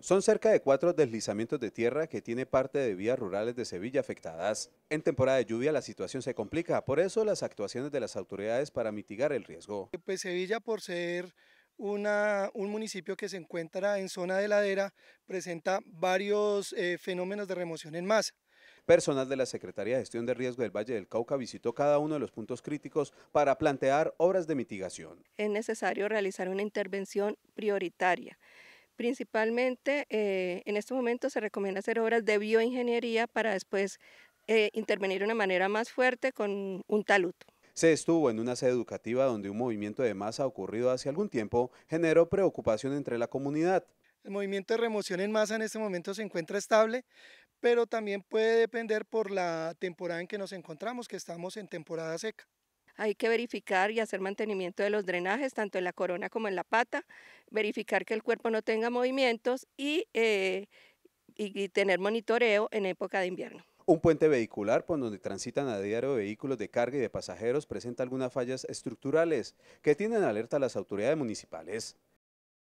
Son cerca de cuatro deslizamientos de tierra que tiene parte de vías rurales de Sevilla afectadas. En temporada de lluvia la situación se complica, por eso las actuaciones de las autoridades para mitigar el riesgo. Eh, pues, Sevilla por ser un municipio que se encuentra en zona de ladera presenta varios eh, fenómenos de remoción en masa. Personal de la Secretaría de Gestión de Riesgo del Valle del Cauca visitó cada uno de los puntos críticos para plantear obras de mitigación. Es necesario realizar una intervención prioritaria Principalmente eh, en este momento se recomienda hacer obras de bioingeniería para después eh, intervenir de una manera más fuerte con un talud. Se estuvo en una sede educativa donde un movimiento de masa ocurrido hace algún tiempo generó preocupación entre la comunidad. El movimiento de remoción en masa en este momento se encuentra estable, pero también puede depender por la temporada en que nos encontramos, que estamos en temporada seca. Hay que verificar y hacer mantenimiento de los drenajes, tanto en la corona como en la pata, verificar que el cuerpo no tenga movimientos eh, y, y tener monitoreo en época de invierno. Un puente vehicular por donde transitan a diario vehículos de carga y de pasajeros presenta algunas fallas estructurales que tienen alerta a las autoridades municipales.